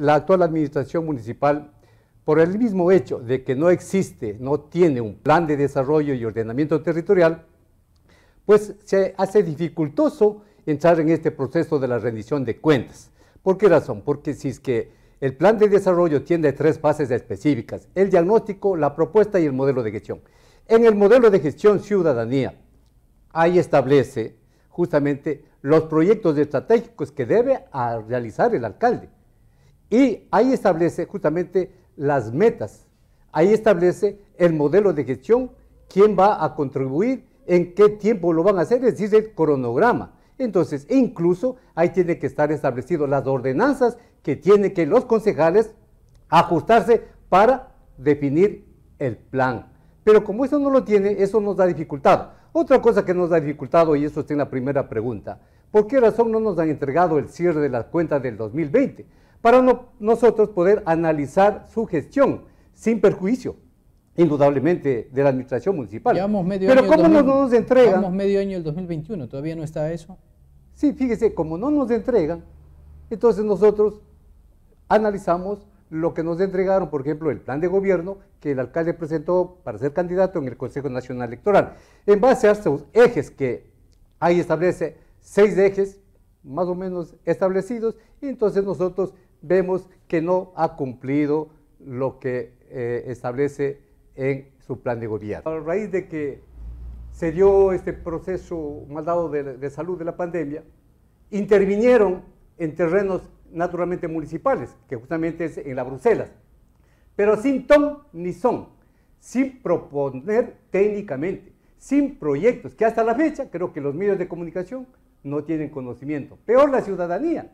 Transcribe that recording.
la actual administración municipal, por el mismo hecho de que no existe, no tiene un plan de desarrollo y ordenamiento territorial, pues se hace dificultoso entrar en este proceso de la rendición de cuentas. ¿Por qué razón? Porque si es que el plan de desarrollo tiene tres fases específicas, el diagnóstico, la propuesta y el modelo de gestión. En el modelo de gestión ciudadanía, ahí establece justamente los proyectos estratégicos que debe realizar el alcalde. Y ahí establece justamente las metas, ahí establece el modelo de gestión, quién va a contribuir, en qué tiempo lo van a hacer, es decir, el cronograma. Entonces, incluso ahí tienen que estar establecidas las ordenanzas que tienen que los concejales ajustarse para definir el plan. Pero como eso no lo tiene, eso nos da dificultad. Otra cosa que nos da dificultad, y eso está en la primera pregunta, ¿por qué razón no nos han entregado el cierre de las cuentas del 2020? para nosotros poder analizar su gestión sin perjuicio, indudablemente, de la administración municipal. Pero año ¿cómo no nos entregan? Llevamos medio año el 2021, ¿todavía no está eso? Sí, fíjese, como no nos entregan, entonces nosotros analizamos lo que nos entregaron, por ejemplo, el plan de gobierno que el alcalde presentó para ser candidato en el Consejo Nacional Electoral. En base a estos ejes que ahí establece, seis ejes más o menos establecidos, y entonces nosotros vemos que no ha cumplido lo que eh, establece en su plan de gobierno. A raíz de que se dio este proceso mal dado de, de salud de la pandemia, intervinieron en terrenos naturalmente municipales, que justamente es en la Bruselas, pero sin ton ni son, sin proponer técnicamente, sin proyectos, que hasta la fecha creo que los medios de comunicación no tienen conocimiento. Peor la ciudadanía.